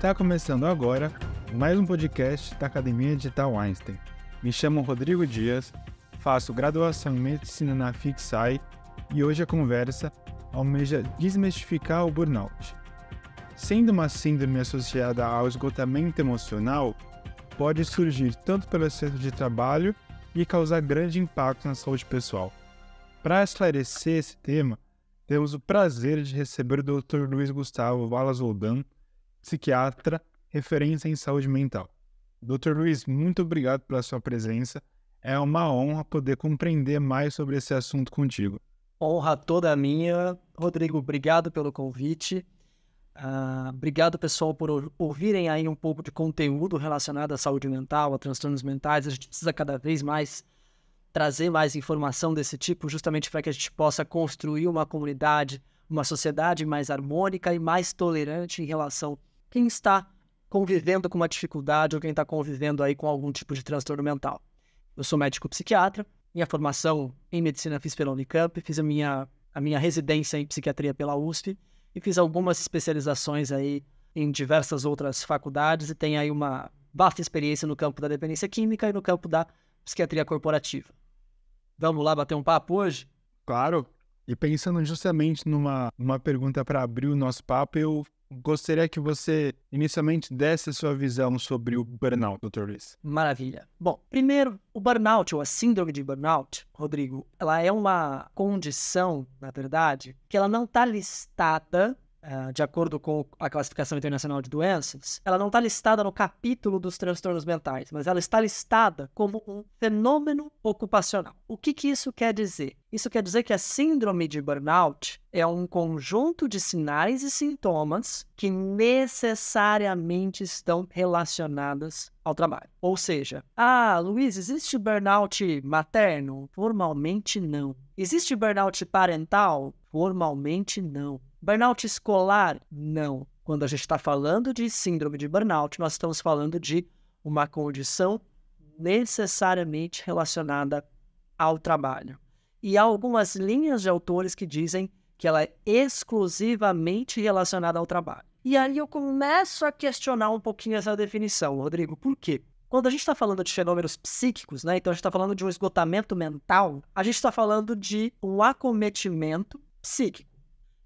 Está começando agora mais um podcast da Academia Digital Einstein. Me chamo Rodrigo Dias, faço graduação em medicina na FIXAI e hoje a conversa almeja desmistificar o burnout. Sendo uma síndrome associada ao esgotamento emocional, pode surgir tanto pelo excesso de trabalho e causar grande impacto na saúde pessoal. Para esclarecer esse tema, temos o prazer de receber o Dr. Luiz Gustavo Valas Oldan, psiquiatra, referência em saúde mental. Dr. Luiz, muito obrigado pela sua presença. É uma honra poder compreender mais sobre esse assunto contigo. Honra toda minha. Rodrigo, obrigado pelo convite. Uh, obrigado, pessoal, por ouvirem aí um pouco de conteúdo relacionado à saúde mental, a transtornos mentais. A gente precisa cada vez mais trazer mais informação desse tipo, justamente para que a gente possa construir uma comunidade, uma sociedade mais harmônica e mais tolerante em relação quem está convivendo com uma dificuldade ou quem está convivendo aí com algum tipo de transtorno mental. Eu sou médico psiquiatra, minha formação em medicina fiz pela Unicamp, fiz a minha, a minha residência em psiquiatria pela USP e fiz algumas especializações aí em diversas outras faculdades e tenho aí uma vasta experiência no campo da dependência química e no campo da psiquiatria corporativa. Vamos lá bater um papo hoje? Claro. E pensando justamente numa, numa pergunta para abrir o nosso papo, eu gostaria que você inicialmente desse a sua visão sobre o burnout, Dr. Luiz. Maravilha. Bom, primeiro, o burnout ou a síndrome de burnout, Rodrigo, ela é uma condição, na verdade, que ela não está listada ah, de acordo com a classificação internacional de doenças, ela não está listada no capítulo dos transtornos mentais, mas ela está listada como um fenômeno ocupacional. O que, que isso quer dizer? Isso quer dizer que a síndrome de burnout é um conjunto de sinais e sintomas que necessariamente estão relacionadas ao trabalho. Ou seja, ah, Luiz, existe burnout materno? Formalmente não. Existe burnout parental? Formalmente não. Burnout escolar? Não. Quando a gente está falando de síndrome de burnout, nós estamos falando de uma condição necessariamente relacionada ao trabalho. E há algumas linhas de autores que dizem que ela é exclusivamente relacionada ao trabalho. E aí eu começo a questionar um pouquinho essa definição, Rodrigo. Por quê? Quando a gente está falando de fenômenos psíquicos, né? Então a gente está falando de um esgotamento mental, a gente está falando de um acometimento psíquico.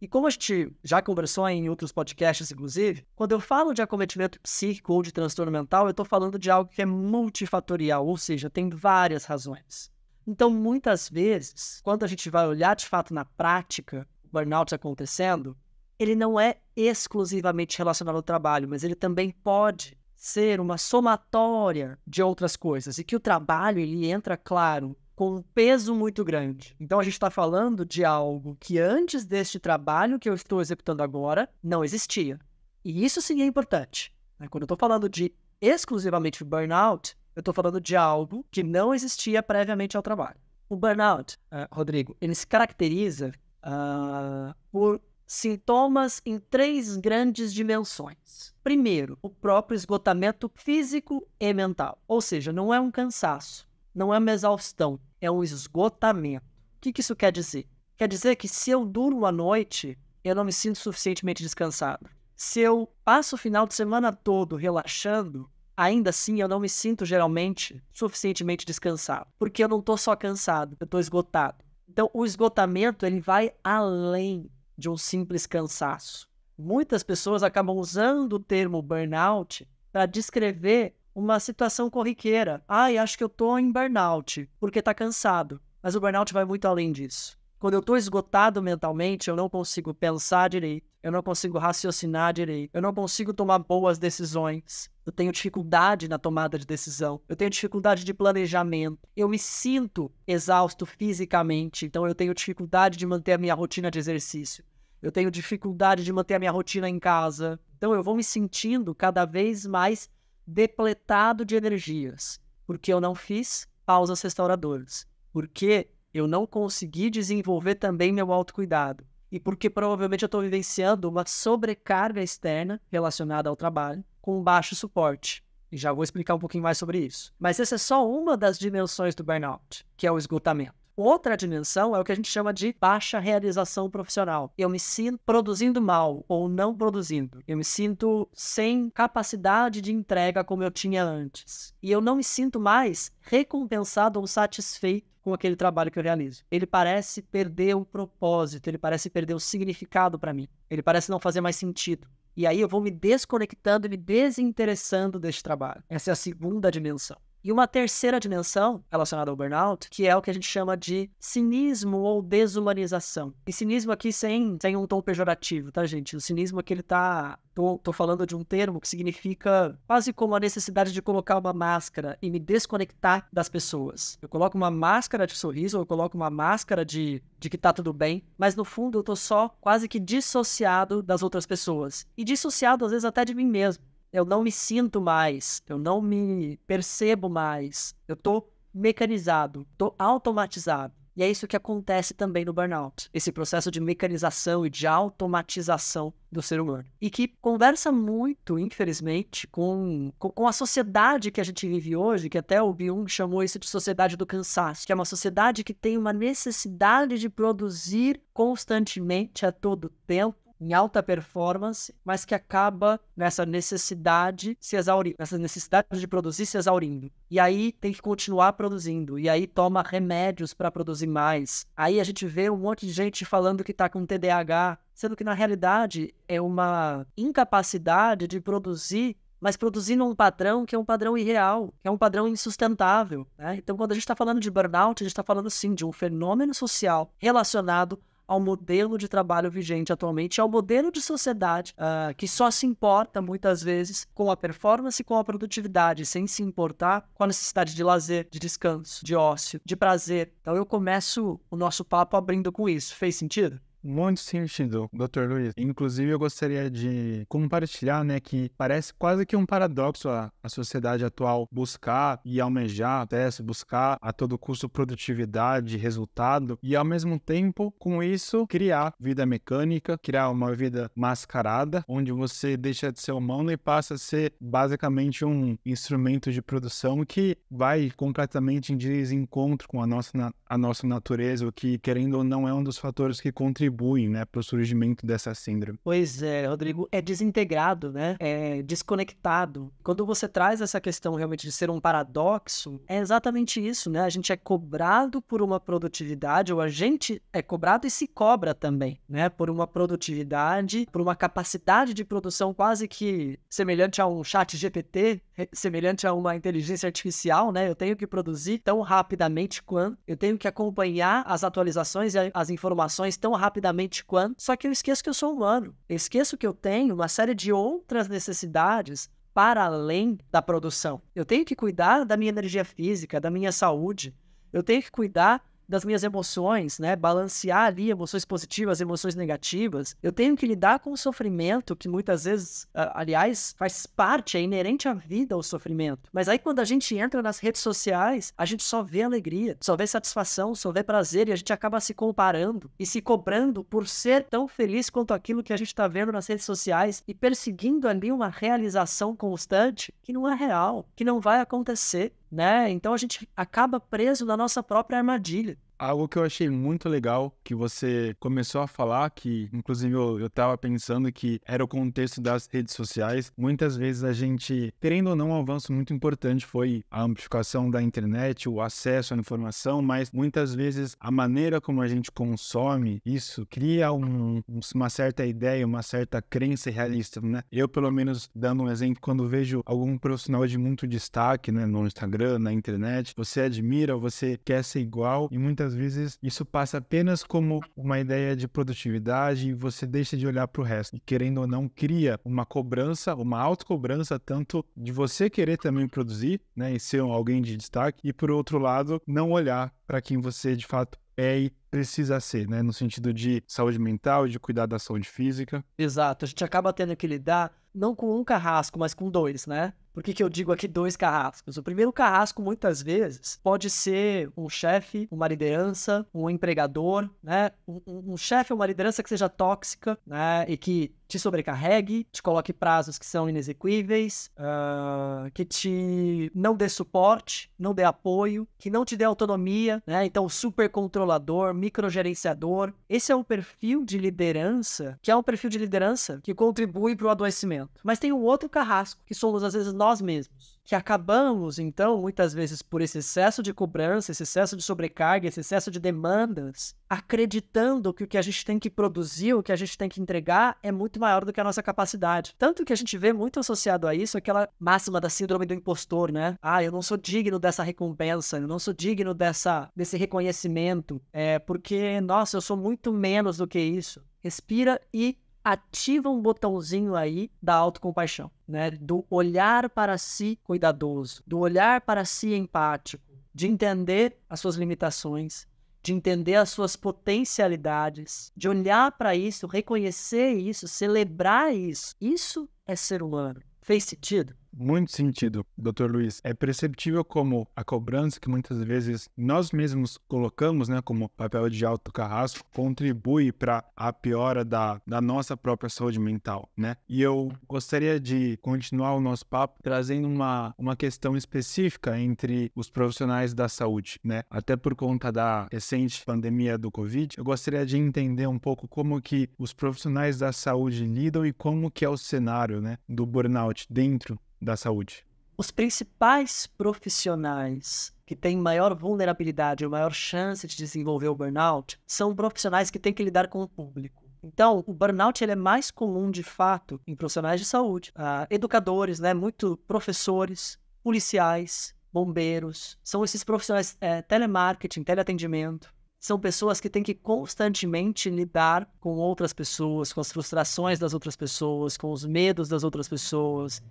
E como a gente já conversou em outros podcasts, inclusive, quando eu falo de acometimento psíquico ou de transtorno mental, eu estou falando de algo que é multifatorial, ou seja, tem várias razões. Então, muitas vezes, quando a gente vai olhar de fato na prática o burnout acontecendo, ele não é exclusivamente relacionado ao trabalho, mas ele também pode ser uma somatória de outras coisas e que o trabalho ele entra claro com um peso muito grande. Então a gente está falando de algo que antes deste trabalho que eu estou executando agora não existia. E isso sim é importante. Né? Quando eu estou falando de exclusivamente burnout, eu estou falando de algo que não existia previamente ao trabalho. O burnout, uh, Rodrigo, ele se caracteriza uh, por sintomas em três grandes dimensões. Primeiro, o próprio esgotamento físico e mental, ou seja, não é um cansaço não é uma exaustão, é um esgotamento. O que, que isso quer dizer? Quer dizer que se eu durmo à noite, eu não me sinto suficientemente descansado. Se eu passo o final de semana todo relaxando, ainda assim eu não me sinto geralmente suficientemente descansado, porque eu não estou só cansado, eu estou esgotado. Então, o esgotamento ele vai além de um simples cansaço. Muitas pessoas acabam usando o termo burnout para descrever uma situação corriqueira. Ai, acho que eu tô em burnout, porque tá cansado. Mas o burnout vai muito além disso. Quando eu tô esgotado mentalmente, eu não consigo pensar direito, eu não consigo raciocinar direito, eu não consigo tomar boas decisões, eu tenho dificuldade na tomada de decisão, eu tenho dificuldade de planejamento, eu me sinto exausto fisicamente, então eu tenho dificuldade de manter a minha rotina de exercício, eu tenho dificuldade de manter a minha rotina em casa. Então eu vou me sentindo cada vez mais depletado de energias, porque eu não fiz pausas restauradoras, porque eu não consegui desenvolver também meu autocuidado e porque provavelmente eu estou vivenciando uma sobrecarga externa relacionada ao trabalho com baixo suporte. E já vou explicar um pouquinho mais sobre isso. Mas essa é só uma das dimensões do burnout, que é o esgotamento. Outra dimensão é o que a gente chama de baixa realização profissional. Eu me sinto produzindo mal ou não produzindo. Eu me sinto sem capacidade de entrega como eu tinha antes. E eu não me sinto mais recompensado ou satisfeito com aquele trabalho que eu realizo. Ele parece perder o propósito, ele parece perder o significado para mim. Ele parece não fazer mais sentido. E aí eu vou me desconectando e me desinteressando desse trabalho. Essa é a segunda dimensão. E uma terceira dimensão relacionada ao burnout, que é o que a gente chama de cinismo ou desumanização. E cinismo aqui sem, sem um tom pejorativo, tá, gente? O cinismo aqui ele tá. Tô, tô falando de um termo que significa quase como a necessidade de colocar uma máscara e me desconectar das pessoas. Eu coloco uma máscara de sorriso, eu coloco uma máscara de, de que tá tudo bem, mas no fundo eu tô só quase que dissociado das outras pessoas. E dissociado às vezes até de mim mesmo eu não me sinto mais, eu não me percebo mais, eu tô mecanizado, tô automatizado. E é isso que acontece também no burnout, esse processo de mecanização e de automatização do ser humano. E que conversa muito, infelizmente, com, com, com a sociedade que a gente vive hoje, que até o Byung chamou isso de sociedade do cansaço, que é uma sociedade que tem uma necessidade de produzir constantemente, a todo tempo, em alta performance, mas que acaba nessa necessidade se exaurindo, nessa necessidade de produzir se exaurindo. E aí tem que continuar produzindo, e aí toma remédios para produzir mais. Aí a gente vê um monte de gente falando que está com TDAH, sendo que na realidade é uma incapacidade de produzir mas produzindo um padrão que é um padrão irreal, que é um padrão insustentável. Né? Então, quando a gente está falando de burnout, a gente está falando sim de um fenômeno social relacionado ao modelo de trabalho vigente atualmente, ao modelo de sociedade uh, que só se importa muitas vezes com a performance e com a produtividade, sem se importar com a necessidade de lazer, de descanso, de ócio, de prazer. Então eu começo o nosso papo abrindo com isso. Fez sentido? Muito sentido, Dr. Luiz. Inclusive, eu gostaria de compartilhar, né, que parece quase que um paradoxo a, a sociedade atual buscar e almejar até né, se buscar a todo custo produtividade, resultado, e ao mesmo tempo, com isso, criar vida mecânica, criar uma vida mascarada, onde você deixa de ser humano e passa a ser basicamente um instrumento de produção que vai completamente em desencontro com a nossa, a nossa natureza, o que, querendo ou não, é um dos fatores que contribui contribuem né, para o surgimento dessa síndrome. Pois é, Rodrigo, é desintegrado, né? É desconectado. Quando você traz essa questão realmente de ser um paradoxo, é exatamente isso, né? A gente é cobrado por uma produtividade, ou a gente é cobrado e se cobra também, né? Por uma produtividade, por uma capacidade de produção quase que semelhante a um chat GPT, semelhante a uma inteligência artificial, né? Eu tenho que produzir tão rapidamente quanto, eu tenho que acompanhar as atualizações e as informações tão rapidamente rapidamente quanto, só que eu esqueço que eu sou humano. Eu esqueço que eu tenho uma série de outras necessidades para além da produção. Eu tenho que cuidar da minha energia física, da minha saúde. Eu tenho que cuidar das minhas emoções, né? Balancear ali emoções positivas, emoções negativas. Eu tenho que lidar com o sofrimento, que muitas vezes, aliás, faz parte, é inerente à vida o sofrimento. Mas aí quando a gente entra nas redes sociais, a gente só vê alegria, só vê satisfação, só vê prazer e a gente acaba se comparando e se cobrando por ser tão feliz quanto aquilo que a gente está vendo nas redes sociais e perseguindo ali uma realização constante que não é real, que não vai acontecer né? Então a gente acaba preso na nossa própria armadilha. Algo que eu achei muito legal que você começou a falar, que inclusive eu estava pensando que era o contexto das redes sociais. Muitas vezes a gente, querendo ou não, um avanço muito importante foi a amplificação da internet, o acesso à informação, mas muitas vezes a maneira como a gente consome isso cria um, uma certa ideia, uma certa crença realista, né? Eu, pelo menos, dando um exemplo, quando vejo algum profissional de muito destaque, né, no Instagram, na internet, você admira, você quer ser igual e muitas muitas vezes isso passa apenas como uma ideia de produtividade e você deixa de olhar para o resto. E querendo ou não, cria uma cobrança, uma autocobrança, tanto de você querer também produzir, né, e ser alguém de destaque, e por outro lado, não olhar para quem você de fato é e precisa ser, né? No sentido de saúde mental, de cuidar da saúde física. Exato. A gente acaba tendo que lidar não com um carrasco, mas com dois, né? Por que, que eu digo aqui dois carrascos? O primeiro carrasco, muitas vezes, pode ser um chefe, uma liderança, um empregador, né? Um, um, chefe ou uma liderança que seja tóxica, né? E que te sobrecarregue, te coloque prazos que são inexequíveis, uh, que te não dê suporte, não dê apoio, que não te dê autonomia, né? Então, super controlador, microgerenciador. Esse é um perfil de liderança, que é um perfil de liderança que contribui para o adoecimento. Mas tem um outro carrasco, que somos às vezes nós mesmos que acabamos, então, muitas vezes por esse excesso de cobrança, esse excesso de sobrecarga, esse excesso de demandas, acreditando que o que a gente tem que produzir, o que a gente tem que entregar é muito maior do que a nossa capacidade. Tanto que a gente vê muito associado a isso aquela máxima da síndrome do impostor, né? Ah, eu não sou digno dessa recompensa, eu não sou digno dessa desse reconhecimento, é porque nossa, eu sou muito menos do que isso. Respira e ativa um botãozinho aí da autocompaixão, né? Do olhar para si cuidadoso, do olhar para si empático, de entender as suas limitações, de entender as suas potencialidades, de olhar para isso, reconhecer isso, celebrar isso. Isso é ser humano. Fez sentido? muito sentido, Dr. Luiz. É perceptível como a cobrança que muitas vezes nós mesmos colocamos, né, como papel de alto carrasco, contribui para a piora da, da nossa própria saúde mental, né? E eu gostaria de continuar o nosso papo trazendo uma, uma questão específica entre os profissionais da saúde, né? Até por conta da recente pandemia do Covid, eu gostaria de entender um pouco como que os profissionais da saúde lidam e como que é o cenário, né, do burnout dentro da saúde? Os principais profissionais que têm maior vulnerabilidade ou maior chance de desenvolver o burnout são profissionais que têm que lidar com o público. Então, o burnout ele é mais comum, de fato, em profissionais de saúde, ah, educadores, né, muito professores, policiais, bombeiros. São esses profissionais é, telemarketing, teleatendimento. São pessoas que têm que constantemente lidar com outras pessoas, com as frustrações das outras pessoas, com os medos das outras pessoas,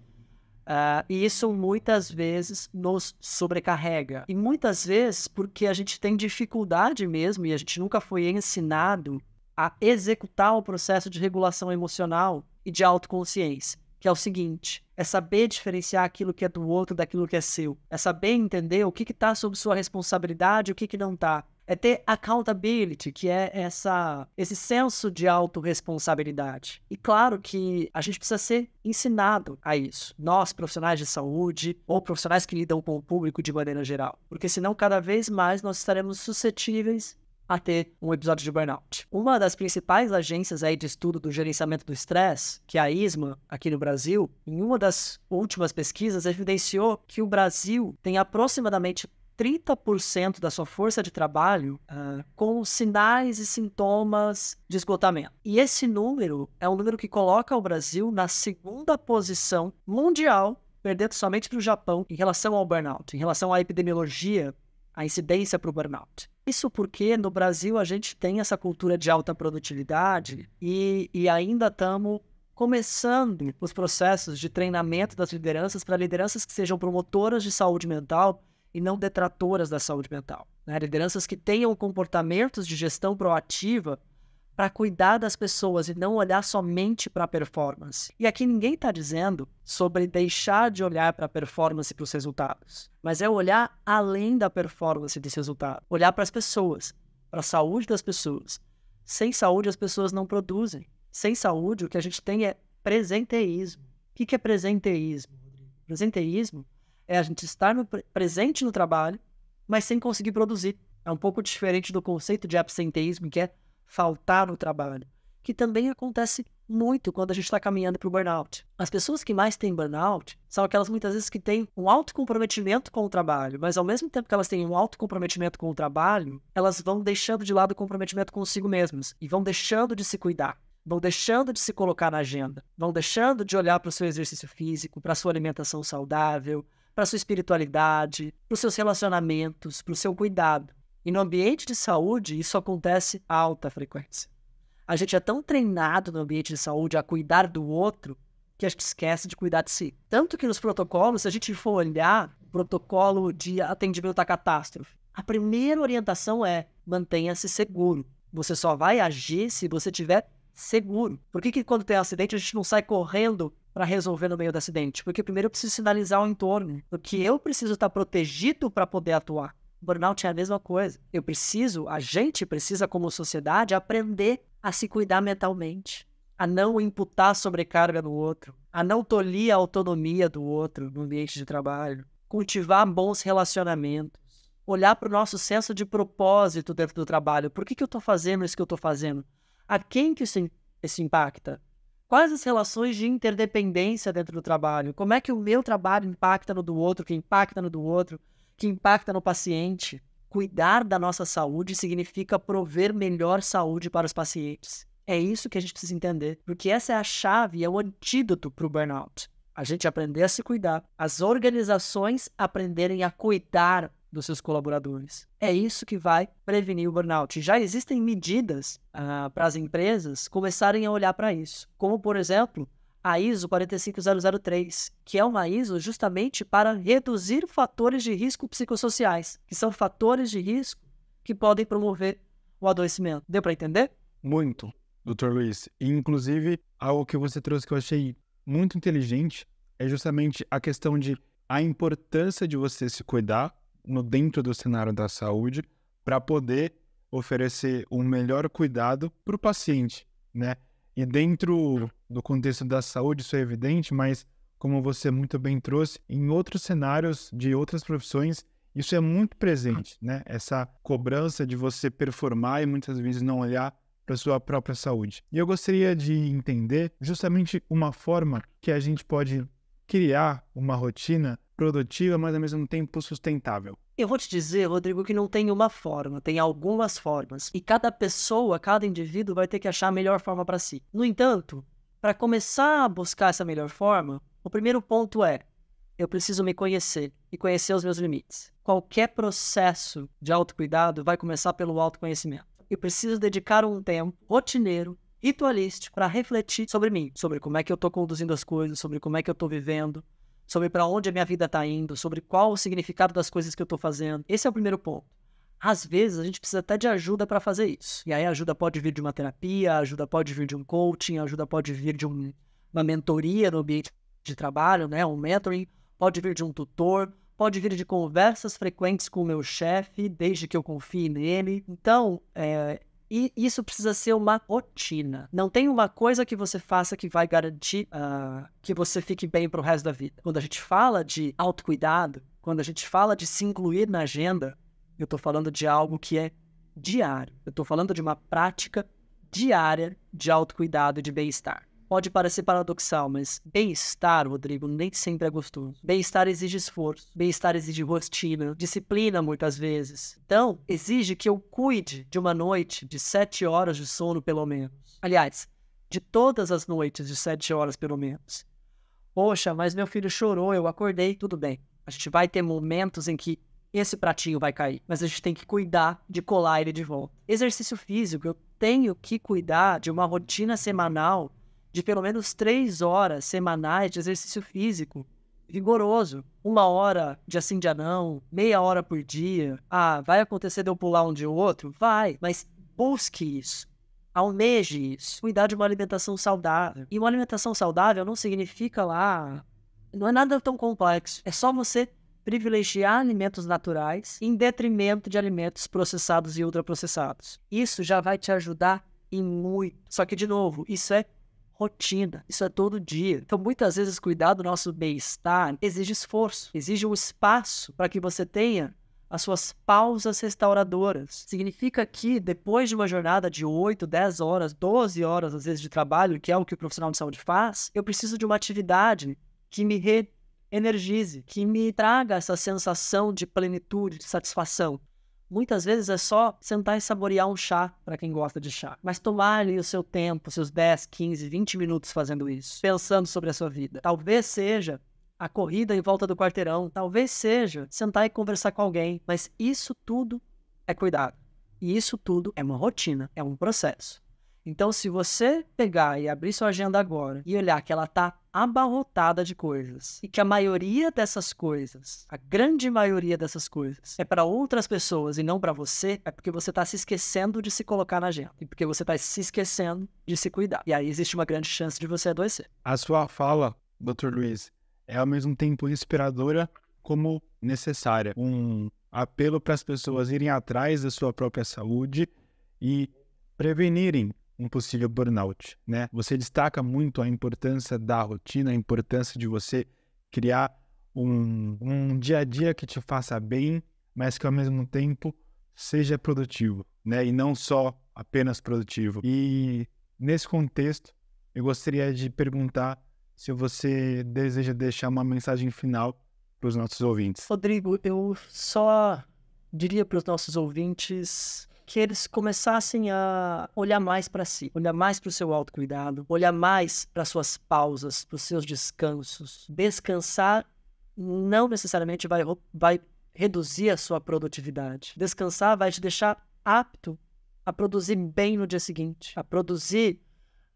Uh, e isso muitas vezes nos sobrecarrega. E muitas vezes porque a gente tem dificuldade mesmo e a gente nunca foi ensinado a executar o processo de regulação emocional e de autoconsciência, que é o seguinte: é saber diferenciar aquilo que é do outro daquilo que é seu, é saber entender o que está sob sua responsabilidade e o que, que não está é ter accountability, que é essa, esse senso de autorresponsabilidade. E claro que a gente precisa ser ensinado a isso. Nós, profissionais de saúde, ou profissionais que lidam com o público de maneira geral. Porque senão, cada vez mais, nós estaremos suscetíveis a ter um episódio de burnout. Uma das principais agências aí de estudo do gerenciamento do estresse, que é a ISMA, aqui no Brasil, em uma das últimas pesquisas evidenciou que o Brasil tem aproximadamente 30% da sua força de trabalho uh, com sinais e sintomas de esgotamento. E esse número é um número que coloca o Brasil na segunda posição mundial, perdendo somente para o Japão, em relação ao burnout, em relação à epidemiologia, à incidência para o burnout. Isso porque no Brasil a gente tem essa cultura de alta produtividade e, e ainda estamos começando os processos de treinamento das lideranças para lideranças que sejam promotoras de saúde mental e não detratoras da saúde mental. Né? Lideranças que tenham comportamentos de gestão proativa para cuidar das pessoas e não olhar somente para a performance. E aqui ninguém está dizendo sobre deixar de olhar para a performance e para os resultados, mas é olhar além da performance e desse resultado, olhar para as pessoas, para a saúde das pessoas. Sem saúde, as pessoas não produzem. Sem saúde, o que a gente tem é presenteísmo. O que é presenteísmo? Presenteísmo é a gente estar no, presente no trabalho, mas sem conseguir produzir. É um pouco diferente do conceito de absenteísmo, que é faltar no trabalho, que também acontece muito quando a gente está caminhando para o burnout. As pessoas que mais têm burnout são aquelas muitas vezes que têm um alto comprometimento com o trabalho, mas ao mesmo tempo que elas têm um alto comprometimento com o trabalho, elas vão deixando de lado o comprometimento consigo mesmas e vão deixando de se cuidar. Vão deixando de se colocar na agenda, vão deixando de olhar para o seu exercício físico, para a sua alimentação saudável, para sua espiritualidade, para os seus relacionamentos, para o seu cuidado. E no ambiente de saúde, isso acontece a alta frequência. A gente é tão treinado no ambiente de saúde a cuidar do outro que a gente esquece de cuidar de si. Tanto que nos protocolos, se a gente for olhar o protocolo de atendimento à catástrofe, a primeira orientação é mantenha-se seguro. Você só vai agir se você tiver seguro. Por que, que quando tem um acidente a gente não sai correndo para resolver no meio do acidente? Porque primeiro eu preciso sinalizar o entorno, porque eu preciso estar protegido para poder atuar. Burnout é a mesma coisa. Eu preciso, a gente precisa, como sociedade, aprender a se cuidar mentalmente, a não imputar sobrecarga no outro, a não tolir a autonomia do outro no ambiente de trabalho, cultivar bons relacionamentos, olhar para o nosso senso de propósito dentro do trabalho. Por que, que eu estou fazendo isso que eu estou fazendo? a quem que isso, isso impacta? Quais as relações de interdependência dentro do trabalho? Como é que o meu trabalho impacta no do outro, que impacta no do outro, que impacta no paciente? Cuidar da nossa saúde significa prover melhor saúde para os pacientes. É isso que a gente precisa entender, porque essa é a chave, é o antídoto para o burnout. A gente aprender a se cuidar, as organizações aprenderem a cuidar dos seus colaboradores. É isso que vai prevenir o burnout. Já existem medidas ah, para as empresas começarem a olhar para isso, como, por exemplo, a ISO 45003, que é uma ISO justamente para reduzir fatores de risco psicossociais, que são fatores de risco que podem promover o adoecimento. Deu para entender? Muito, Dr. Luiz. Inclusive, algo que você trouxe que eu achei muito inteligente é justamente a questão de a importância de você se cuidar no dentro do cenário da saúde para poder oferecer o um melhor cuidado para o paciente, né? E dentro do contexto da saúde isso é evidente, mas como você muito bem trouxe, em outros cenários de outras profissões isso é muito presente, né? Essa cobrança de você performar e muitas vezes não olhar para sua própria saúde. E eu gostaria de entender justamente uma forma que a gente pode criar uma rotina produtiva, mas ao mesmo tempo sustentável? Eu vou te dizer, Rodrigo, que não tem uma forma, tem algumas formas. E cada pessoa, cada indivíduo vai ter que achar a melhor forma para si. No entanto, para começar a buscar essa melhor forma, o primeiro ponto é: eu preciso me conhecer e conhecer os meus limites. Qualquer processo de autocuidado vai começar pelo autoconhecimento. Eu preciso dedicar um tempo rotineiro ritualístico para refletir sobre mim, sobre como é que eu estou conduzindo as coisas, sobre como é que eu estou vivendo, sobre para onde a minha vida está indo, sobre qual o significado das coisas que eu estou fazendo. Esse é o primeiro ponto. Às vezes a gente precisa até de ajuda para fazer isso. E aí a ajuda pode vir de uma terapia, a ajuda pode vir de um coaching, a ajuda pode vir de um, uma mentoria no ambiente de trabalho, né, um mentoring, pode vir de um tutor, pode vir de conversas frequentes com o meu chefe, desde que eu confie nele. Então, é, e isso precisa ser uma rotina. Não tem uma coisa que você faça que vai garantir uh, que você fique bem pro resto da vida. Quando a gente fala de autocuidado, quando a gente fala de se incluir na agenda, eu estou falando de algo que é diário. Eu estou falando de uma prática diária de autocuidado e de bem-estar. Pode parecer paradoxal, mas bem-estar, Rodrigo, nem sempre é gostoso. Bem-estar exige esforço, bem-estar exige rotina, disciplina muitas vezes. Então, exige que eu cuide de uma noite de sete horas de sono, pelo menos. Aliás, de todas as noites de sete horas, pelo menos. Poxa, mas meu filho chorou, eu acordei, tudo bem. A gente vai ter momentos em que esse pratinho vai cair, mas a gente tem que cuidar de colar ele de volta. Exercício físico, eu tenho que cuidar de uma rotina semanal de pelo menos três horas semanais de exercício físico vigoroso, Uma hora de assim de anão, meia hora por dia. Ah, vai acontecer de eu pular um de outro? Vai, mas busque isso. Almeje isso. Cuidar de uma alimentação saudável. E uma alimentação saudável não significa lá. Não é nada tão complexo. É só você privilegiar alimentos naturais em detrimento de alimentos processados e ultraprocessados. Isso já vai te ajudar e muito. Só que, de novo, isso é rotina. Isso é todo dia. Então, muitas vezes, cuidar do nosso bem-estar exige esforço, exige um espaço para que você tenha as suas pausas restauradoras. Significa que, depois de uma jornada de 8, 10 horas, 12 horas, às vezes, de trabalho, que é o que o profissional de saúde faz, eu preciso de uma atividade que me reenergize, que me traga essa sensação de plenitude, de satisfação. Muitas vezes é só sentar e saborear um chá, para quem gosta de chá. Mas tomar ali o seu tempo, seus 10, 15, 20 minutos fazendo isso, pensando sobre a sua vida. Talvez seja a corrida em volta do quarteirão, talvez seja sentar e conversar com alguém, mas isso tudo é cuidado. E isso tudo é uma rotina, é um processo. Então, se você pegar e abrir sua agenda agora e olhar que ela está abarrotada de coisas e que a maioria dessas coisas, a grande maioria dessas coisas, é para outras pessoas e não para você, é porque você está se esquecendo de se colocar na agenda e porque você está se esquecendo de se cuidar. E aí existe uma grande chance de você adoecer. A sua fala, Dr. Luiz, é ao mesmo tempo inspiradora como necessária. Um apelo para as pessoas irem atrás da sua própria saúde e prevenirem um possível burnout, né? Você destaca muito a importância da rotina, a importância de você criar um, um dia a dia que te faça bem, mas que ao mesmo tempo seja produtivo, né? E não só apenas produtivo. E nesse contexto, eu gostaria de perguntar se você deseja deixar uma mensagem final para os nossos ouvintes. Rodrigo, eu só diria para os nossos ouvintes que eles começassem a olhar mais para si, olhar mais para o seu autocuidado, olhar mais para suas pausas, para os seus descansos. Descansar não necessariamente vai, vai reduzir a sua produtividade. Descansar vai te deixar apto a produzir bem no dia seguinte, a produzir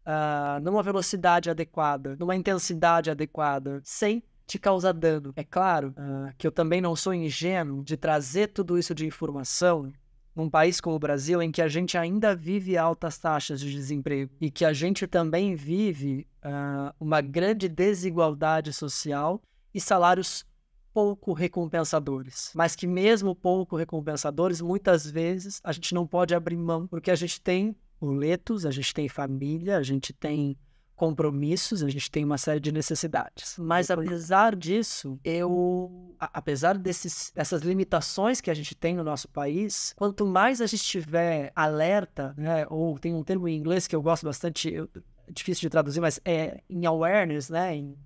uh, numa velocidade adequada, numa intensidade adequada, sem te causar dano. É claro uh, que eu também não sou ingênuo de trazer tudo isso de informação num país como o Brasil, em que a gente ainda vive altas taxas de desemprego e que a gente também vive uh, uma grande desigualdade social e salários pouco recompensadores, mas que mesmo pouco recompensadores, muitas vezes a gente não pode abrir mão, porque a gente tem boletos, a gente tem família, a gente tem compromissos, a gente tem uma série de necessidades. Mas uhum. apesar disso, eu, apesar desses, dessas limitações que a gente tem no nosso país, quanto mais a gente estiver alerta, né, ou tem um termo em inglês que eu gosto bastante, eu, difícil de traduzir, mas é em awareness, né, em,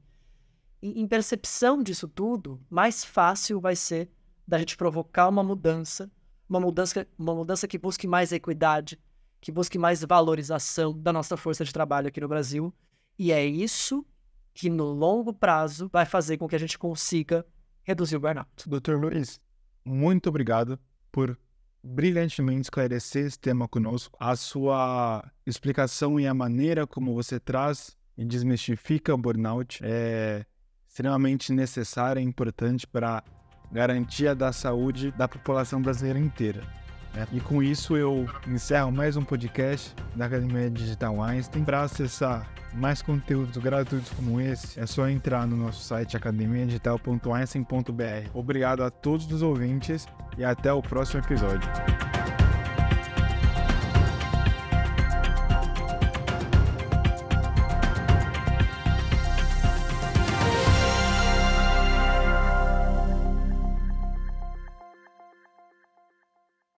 em percepção disso tudo, mais fácil vai ser da gente provocar uma mudança, uma mudança, uma mudança que busque mais equidade, que busque mais valorização da nossa força de trabalho aqui no Brasil. E é isso que, no longo prazo, vai fazer com que a gente consiga reduzir o burnout. Dr. Luiz, muito obrigado por brilhantemente esclarecer esse tema conosco. A sua explicação e a maneira como você traz e desmistifica o burnout é extremamente necessária e importante para garantia da saúde da população brasileira inteira. Né? E com isso eu encerro mais um podcast da Academia Digital Einstein. Para acessar mais conteúdos gratuitos como esse, é só entrar no nosso site academiadigital.einstein.br. Obrigado a todos os ouvintes e até o próximo episódio.